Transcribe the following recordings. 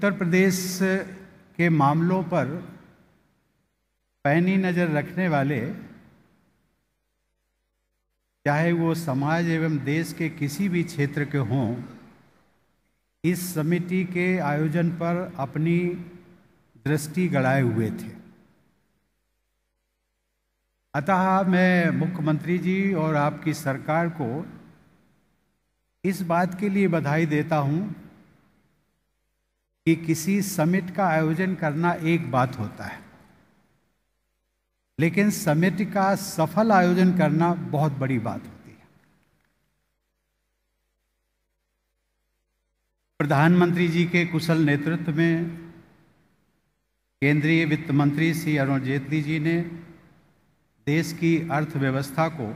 उत्तर प्रदेश के मामलों पर पैनी नज़र रखने वाले चाहे वो समाज एवं देश के किसी भी क्षेत्र के हों इस समिति के आयोजन पर अपनी दृष्टि गड़ाए हुए थे अतः मैं मुख्यमंत्री जी और आपकी सरकार को इस बात के लिए बधाई देता हूँ कि किसी समिट का आयोजन करना एक बात होता है लेकिन समिट का सफल आयोजन करना बहुत बड़ी बात होती है प्रधानमंत्री जी के कुशल नेतृत्व में केंद्रीय वित्त मंत्री श्री अरुण जेटली जी ने देश की अर्थव्यवस्था को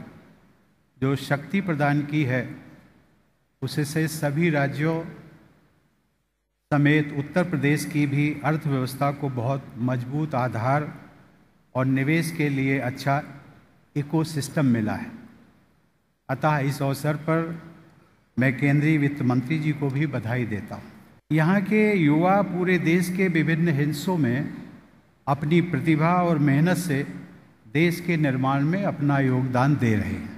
जो शक्ति प्रदान की है उससे सभी राज्यों समेत उत्तर प्रदेश की भी अर्थव्यवस्था को बहुत मजबूत आधार और निवेश के लिए अच्छा इकोसिस्टम मिला है अतः इस अवसर पर मैं केंद्रीय वित्त मंत्री जी को भी बधाई देता हूँ यहाँ के युवा पूरे देश के विभिन्न हिस्सों में अपनी प्रतिभा और मेहनत से देश के निर्माण में अपना योगदान दे रहे हैं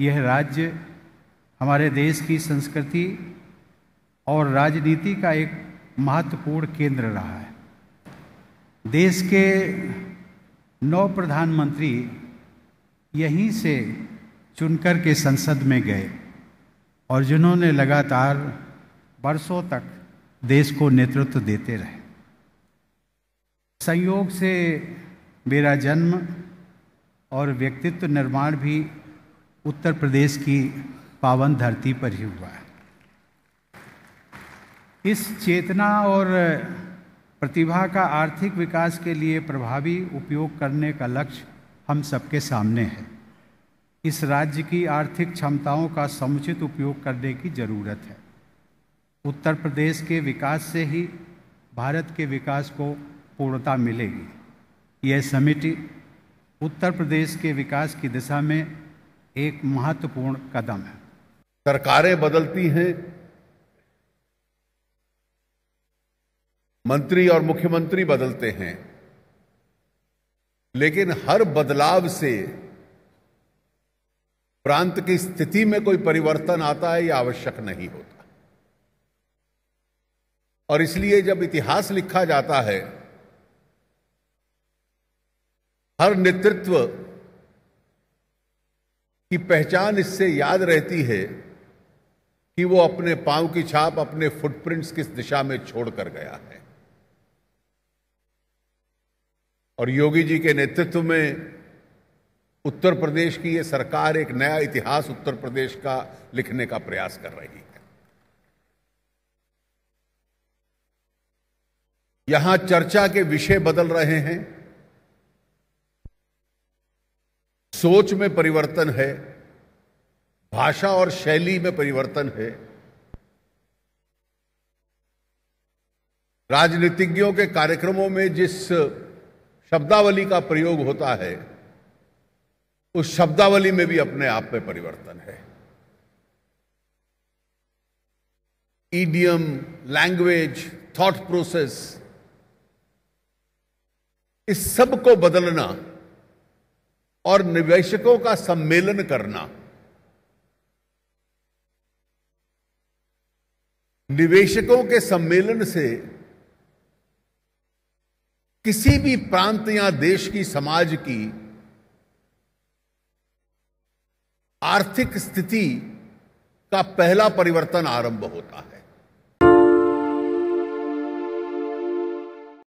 यह राज्य हमारे देश की संस्कृति और राजनीति का एक महत्वपूर्ण केंद्र रहा है देश के नौ प्रधानमंत्री यहीं से चुनकर के संसद में गए और जिन्होंने लगातार वर्षों तक देश को नेतृत्व देते रहे संयोग से मेरा जन्म और व्यक्तित्व निर्माण भी उत्तर प्रदेश की पावन धरती पर ही हुआ है इस चेतना और प्रतिभा का आर्थिक विकास के लिए प्रभावी उपयोग करने का लक्ष्य हम सबके सामने है इस राज्य की आर्थिक क्षमताओं का समुचित उपयोग करने की ज़रूरत है उत्तर प्रदेश के विकास से ही भारत के विकास को पूर्णता मिलेगी यह समिति उत्तर प्रदेश के विकास की दिशा में एक महत्वपूर्ण कदम है सरकारें बदलती हैं मंत्री और मुख्यमंत्री बदलते हैं लेकिन हर बदलाव से प्रांत की स्थिति में कोई परिवर्तन आता है यह आवश्यक नहीं होता और इसलिए जब इतिहास लिखा जाता है हर नेतृत्व की पहचान इससे याद रहती है कि वो अपने पांव की छाप अपने फुटप्रिंट्स किस दिशा में छोड़कर गया है और योगी जी के नेतृत्व में उत्तर प्रदेश की ये सरकार एक नया इतिहास उत्तर प्रदेश का लिखने का प्रयास कर रही है यहां चर्चा के विषय बदल रहे हैं सोच में परिवर्तन है भाषा और शैली में परिवर्तन है राजनीतिज्ञों के कार्यक्रमों में जिस शब्दावली का प्रयोग होता है उस शब्दावली में भी अपने आप में परिवर्तन है ईडियम लैंग्वेज थॉट प्रोसेस इस सब को बदलना और निवेशकों का सम्मेलन करना निवेशकों के सम्मेलन से किसी भी प्रांत या देश की समाज की आर्थिक स्थिति का पहला परिवर्तन आरंभ होता है